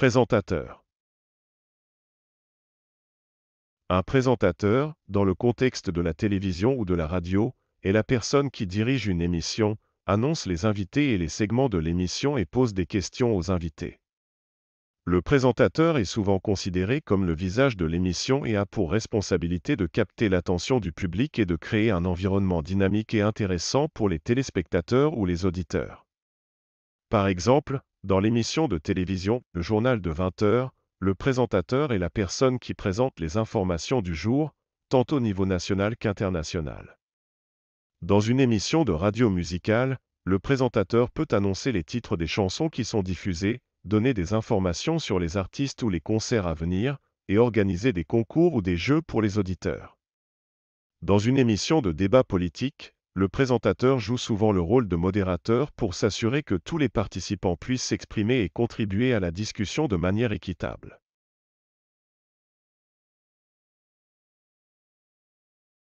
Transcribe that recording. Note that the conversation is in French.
Présentateur. Un présentateur, dans le contexte de la télévision ou de la radio, est la personne qui dirige une émission, annonce les invités et les segments de l'émission et pose des questions aux invités. Le présentateur est souvent considéré comme le visage de l'émission et a pour responsabilité de capter l'attention du public et de créer un environnement dynamique et intéressant pour les téléspectateurs ou les auditeurs. Par exemple, dans l'émission de télévision, le journal de 20 heures, le présentateur est la personne qui présente les informations du jour, tant au niveau national qu'international. Dans une émission de radio musicale, le présentateur peut annoncer les titres des chansons qui sont diffusées, donner des informations sur les artistes ou les concerts à venir, et organiser des concours ou des jeux pour les auditeurs. Dans une émission de débat politique, le présentateur joue souvent le rôle de modérateur pour s'assurer que tous les participants puissent s'exprimer et contribuer à la discussion de manière équitable.